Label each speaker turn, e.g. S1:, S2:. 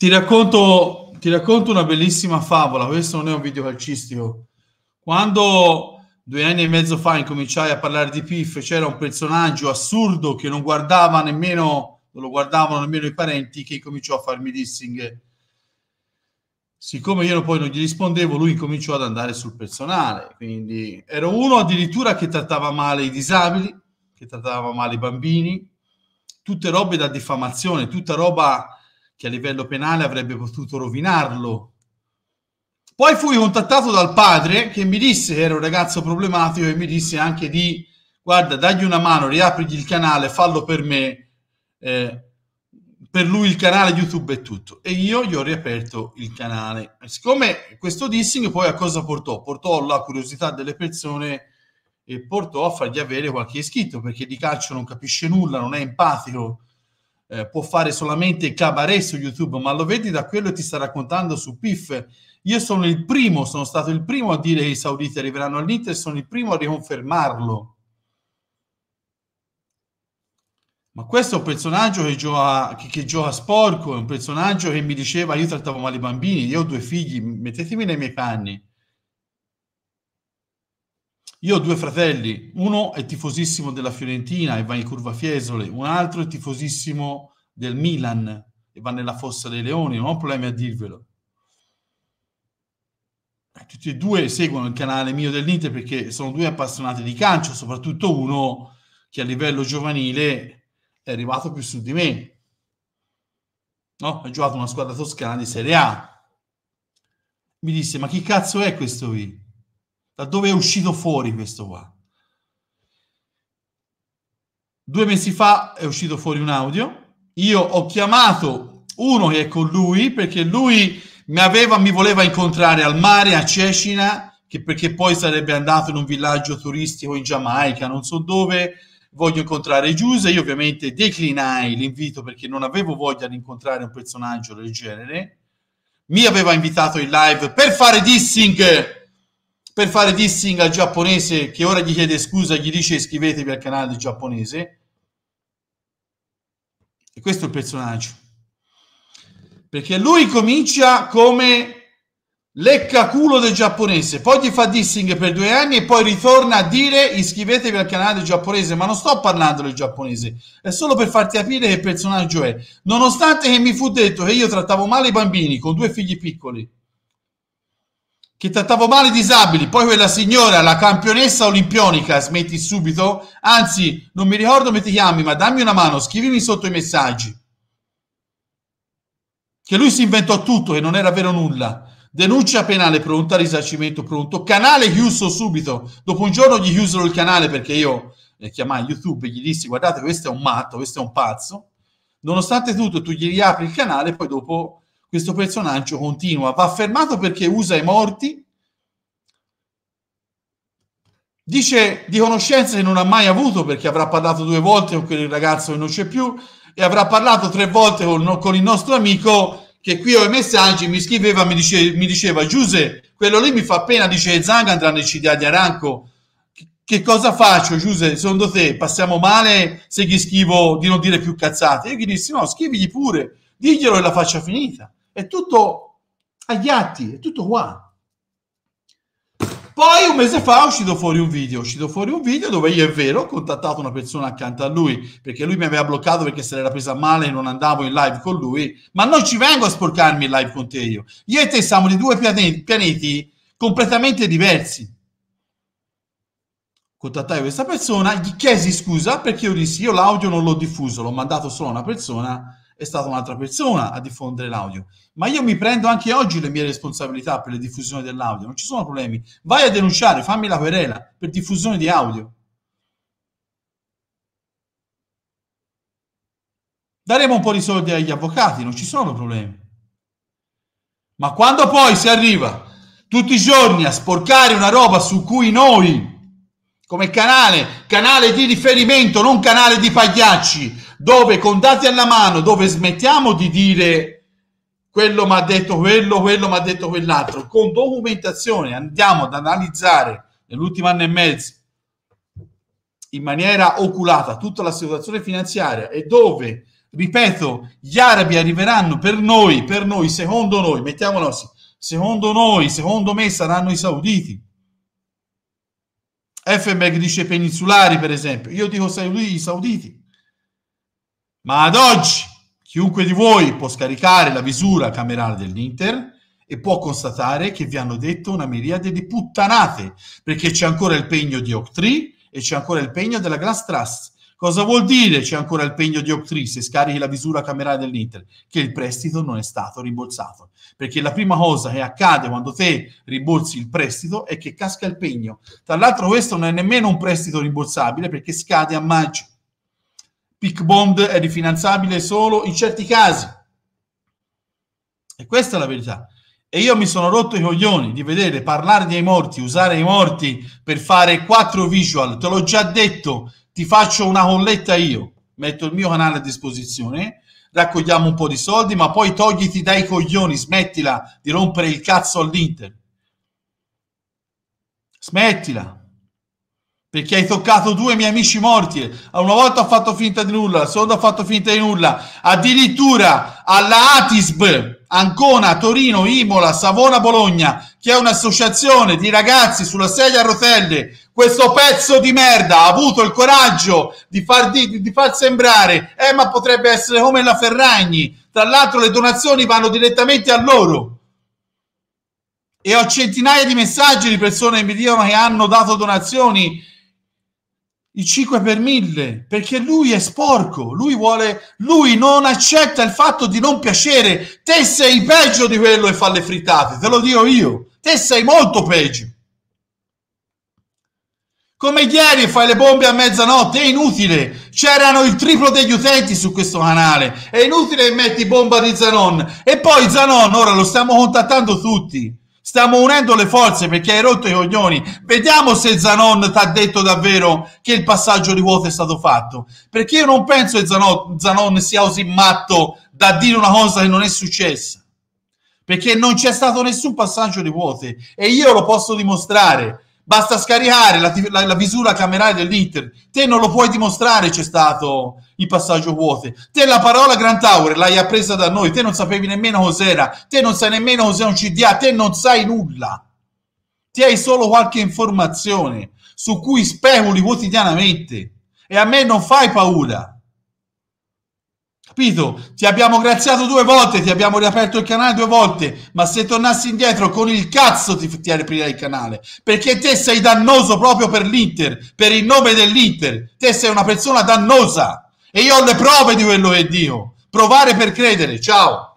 S1: Ti racconto, ti racconto una bellissima favola, questo non è un video calcistico. Quando due anni e mezzo fa incominciai a parlare di PIF, c'era un personaggio assurdo che non guardava nemmeno, non lo guardavano nemmeno i parenti, che cominciò a farmi dissing. Siccome io poi non gli rispondevo, lui cominciò ad andare sul personale. Quindi ero uno addirittura che trattava male i disabili, che trattava male i bambini, tutte robe da diffamazione, tutta roba che a livello penale avrebbe potuto rovinarlo. Poi fui contattato dal padre che mi disse che era un ragazzo problematico e mi disse anche di guarda, dagli una mano, riaprigli il canale, fallo per me. Eh, per lui il canale YouTube è tutto. E io gli ho riaperto il canale. E siccome questo dissing poi a cosa portò? Portò la curiosità delle persone e portò a fargli avere qualche iscritto, perché di calcio non capisce nulla, non è empatico, eh, può fare solamente il cabaret su YouTube, ma lo vedi da quello che ti sta raccontando su PIF. Io sono il primo, sono stato il primo a dire che i sauditi arriveranno all'Inter, sono il primo a riconfermarlo. Ma questo è un personaggio che gioca, che, che gioca sporco, è un personaggio che mi diceva io trattavo male i bambini, io ho due figli, mettetemi nei miei panni. Io ho due fratelli, uno è tifosissimo della Fiorentina e va in curva Fiesole, un altro è tifosissimo del Milan e va nella fossa dei leoni, non ho problemi a dirvelo. Eh, tutti e due seguono il canale mio dell'Inter perché sono due appassionati di calcio, soprattutto uno che a livello giovanile è arrivato più su di me. No? Ha giocato una squadra toscana di Serie A. Mi disse, ma chi cazzo è questo qui? Da dove è uscito fuori questo qua? Due mesi fa è uscito fuori un audio. Io ho chiamato uno che è con lui perché lui mi, aveva, mi voleva incontrare al mare a Cecina che perché poi sarebbe andato in un villaggio turistico in Giamaica, non so dove. Voglio incontrare Giuse. Io ovviamente declinai l'invito perché non avevo voglia di incontrare un personaggio del genere. Mi aveva invitato in live per fare dissing per fare dissing al giapponese che ora gli chiede scusa, gli dice iscrivetevi al canale giapponese. E questo è il personaggio. Perché lui comincia come lecca culo del giapponese, poi gli fa dissing per due anni e poi ritorna a dire iscrivetevi al canale giapponese, ma non sto parlando del giapponese, è solo per farti capire che personaggio è. Nonostante che mi fu detto che io trattavo male i bambini con due figli piccoli, che trattavo male i disabili, poi quella signora, la campionessa olimpionica, smetti subito, anzi non mi ricordo come ti chiami, ma dammi una mano, scrivimi sotto i messaggi. Che lui si inventò tutto, e non era vero nulla. Denuncia penale pronta, risarcimento pronto, canale chiuso subito. Dopo un giorno gli chiusero il canale perché io eh, chiamai YouTube e gli dissi guardate questo è un matto, questo è un pazzo. Nonostante tutto tu gli riapri il canale, e poi dopo questo personaggio continua, va fermato perché usa i morti, dice di conoscenze che non ha mai avuto perché avrà parlato due volte con quel ragazzo che non c'è più e avrà parlato tre volte con, con il nostro amico che qui ho i messaggi, mi scriveva, mi, dice, mi diceva Giuse, quello lì mi fa pena, dice Zanga andrà nel CDA di Aranco, che cosa faccio Giuse, secondo te passiamo male se gli scrivo di non dire più cazzate? Io gli dissi no, scrivigli pure, diglielo e la faccia finita. È tutto agli atti, è tutto qua. Poi un mese fa è uscito fuori un video, è uscito fuori un video dove io è vero ho contattato una persona accanto a lui perché lui mi aveva bloccato perché se l'era presa male e non andavo in live con lui, ma non ci vengo a sporcarmi in live con te io. Io e te siamo di due pianeti, pianeti completamente diversi. Contattai questa persona, gli chiesi scusa perché io dissi io l'audio non l'ho diffuso, l'ho mandato solo a una persona è stata un'altra persona a diffondere l'audio. Ma io mi prendo anche oggi le mie responsabilità per la diffusione dell'audio, non ci sono problemi. Vai a denunciare, fammi la querela per diffusione di audio. Daremo un po' di soldi agli avvocati, non ci sono problemi. Ma quando poi si arriva tutti i giorni a sporcare una roba su cui noi, come canale, canale di riferimento, non canale di pagliacci, dove con dati alla mano, dove smettiamo di dire quello mi ha detto quello, quello mi ha detto quell'altro, con documentazione andiamo ad analizzare nell'ultimo anno e mezzo in maniera oculata tutta la situazione finanziaria e dove, ripeto, gli arabi arriveranno per noi, per noi, secondo noi, mettiamolo così, secondo noi, secondo me saranno i sauditi. Effenberg dice peninsulari, per esempio, io dico sauditi, i sauditi. Ma ad oggi chiunque di voi può scaricare la visura camerale dell'Inter e può constatare che vi hanno detto una miriade di puttanate, perché c'è ancora il pegno di Octree e c'è ancora il pegno della Glass Trust. Cosa vuol dire c'è ancora il pegno di Octree se scarichi la misura camerale dell'Inter? Che il prestito non è stato rimborsato. Perché la prima cosa che accade quando te rimborsi il prestito è che casca il pegno. Tra l'altro questo non è nemmeno un prestito rimborsabile perché scade a maggio. PIC bond è rifinanziabile solo in certi casi. E questa è la verità. E io mi sono rotto i coglioni di vedere parlare dei morti, usare i morti per fare quattro visual. Te l'ho già detto, ti faccio una colletta io. Metto il mio canale a disposizione, raccogliamo un po' di soldi, ma poi togliti dai coglioni, smettila di rompere il cazzo all'Inter. Smettila perché hai toccato due miei amici morti. Una volta ho fatto finta di nulla, la seconda ho fatto finta di nulla. Addirittura alla Atisb, Ancona, Torino, Imola, Savona, Bologna, che è un'associazione di ragazzi sulla sedia a rotelle, questo pezzo di merda ha avuto il coraggio di far, di, di far sembrare, eh ma potrebbe essere come la Ferragni. Tra l'altro le donazioni vanno direttamente a loro e ho centinaia di messaggi di persone che mi dicono che hanno dato donazioni i 5 per 1000 perché lui è sporco, lui vuole lui non accetta il fatto di non piacere. Te sei peggio di quello e fa le frittate, te lo dico io. Te sei molto peggio. Come ieri fai le bombe a mezzanotte, è inutile. C'erano il triplo degli utenti su questo canale. È inutile che metti bomba di Zanon. E poi Zanon, ora lo stiamo contattando tutti. Stiamo unendo le forze perché hai rotto i coglioni. Vediamo se Zanon ti ha detto davvero che il passaggio di vuoto è stato fatto. Perché io non penso che Zanon, Zanon sia così matto da dire una cosa che non è successa. Perché non c'è stato nessun passaggio di vuote e io lo posso dimostrare. Basta scaricare la, la, la visura camerale dell'Inter. Te non lo puoi dimostrare c'è stato il passaggio vuote. Te la parola Grand Tower l'hai appresa da noi, te non sapevi nemmeno cos'era, te non sai nemmeno cos'è un CDA, te non sai nulla. Ti hai solo qualche informazione su cui speculi quotidianamente e a me non fai paura. Capito? Ti abbiamo graziato due volte, ti abbiamo riaperto il canale due volte, ma se tornassi indietro con il cazzo ti, ti aprirei il canale, perché te sei dannoso proprio per l'Inter, per il nome dell'Inter, te sei una persona dannosa. E io ho le prove di quello che è Dio. Provare per credere. Ciao.